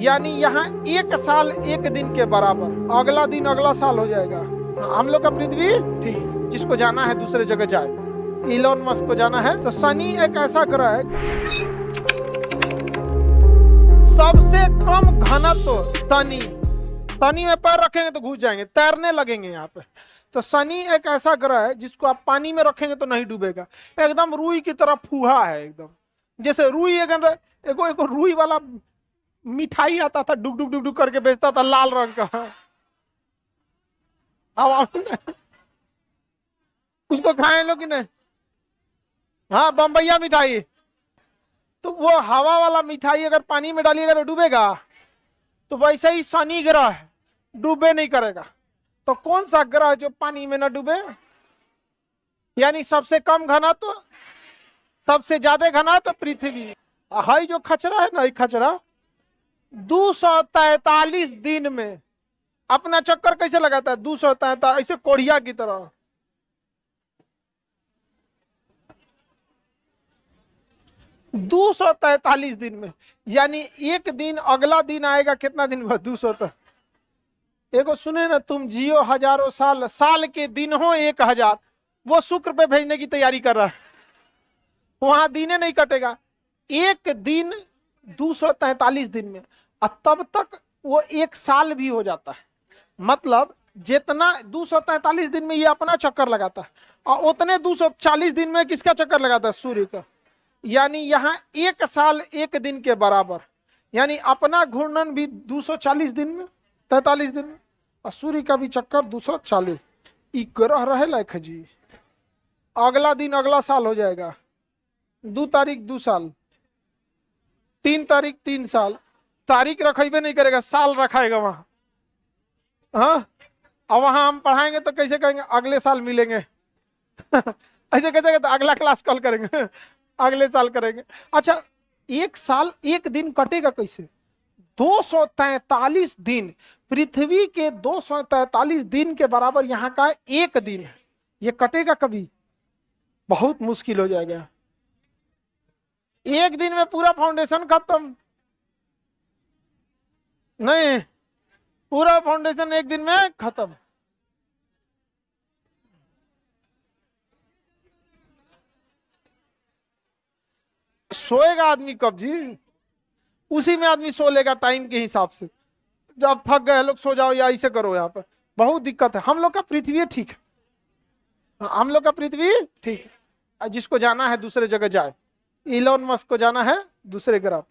यानी यहाँ एक साल एक दिन के बराबर अगला दिन अगला साल हो जाएगा हम लोग का पृथ्वी ठीक जिसको जाना है दूसरे जगह जाए इलोन मस्क को जाना है तो शनि एक ऐसा ग्रह है सबसे कम घनत्व शनि शनि में पैर रखेंगे तो घुस जाएंगे तैरने लगेंगे यहाँ पे तो शनि एक ऐसा ग्रह है जिसको आप पानी में रखेंगे तो नहीं डूबेगा एकदम रुई की तरह फूहा है एकदम जैसे रुई एक रुई वाला मिठाई आता था डुक डुक डुक डुक करके बेचता था लाल रंग का अब उसको खाए लोग नहीं हाँ बम्बैया मिठाई तो वो हवा वाला मिठाई अगर पानी में डालिएगा तो डूबेगा तो वैसे ही शनि ग्रह डूबे नहीं करेगा तो कौन सा ग्रह जो पानी में ना डूबे यानी सबसे कम घना तो सबसे ज्यादा घना तो पृथ्वी हाई जो खचरा है ना खचरा 243 दिन में अपना चक्कर कैसे लगाता है दो सौ तैतालीस ऐसे कोढ़िया की तरह दो सौ तैतालीस दिन में यानी एक दिन अगला दिन आएगा कितना दिन बाद दो सौ एगो सुने ना तुम जियो हजारों साल साल के दिन हो एक हजार वो शुक्र पे भेजने की तैयारी कर रहा है वहां दिने नहीं कटेगा एक दिन दो दिन में और तब तक वो एक साल भी हो जाता है मतलब जितना दो दिन में ये अपना चक्कर लगाता है और उतने 240 दिन में किसका चक्कर लगाता है सूर्य का यानी यहाँ एक साल एक दिन के बराबर यानी अपना घूर्णन भी 240 दिन में तैतालीस दिन में और सूर्य का भी चक्कर 240 ई ग्रह रहे लायक जी अगला दिन अगला साल हो जाएगा दो तारीख दो साल तीन तारीख तीन साल तारीख रखेबे नहीं करेगा साल रखाएगा वहां हाँ और वहां हम पढ़ाएंगे तो कैसे कहेंगे अगले साल मिलेंगे ऐसे कैसे तो अगला क्लास कॉल करेंगे अगले साल करेंगे अच्छा एक साल एक दिन कटेगा कैसे दो सौ तैतालीस दिन पृथ्वी के दो सौ तैतालीस दिन के बराबर यहाँ का एक दिन है ये कटेगा कभी बहुत मुश्किल हो जाएगा एक दिन में पूरा फाउंडेशन खत्म नहीं पूरा फाउंडेशन एक दिन में खत्म सोएगा आदमी कब जी उसी में आदमी सो लेगा टाइम के हिसाब से जब थक गए लोग सो जाओ या इसे करो यहाँ पर बहुत दिक्कत है हम लोग का पृथ्वी ठीक है हम लोग का पृथ्वी ठीक है जिसको जाना है दूसरे जगह जाए इलॉन मस्क को जाना है दूसरे ग्रह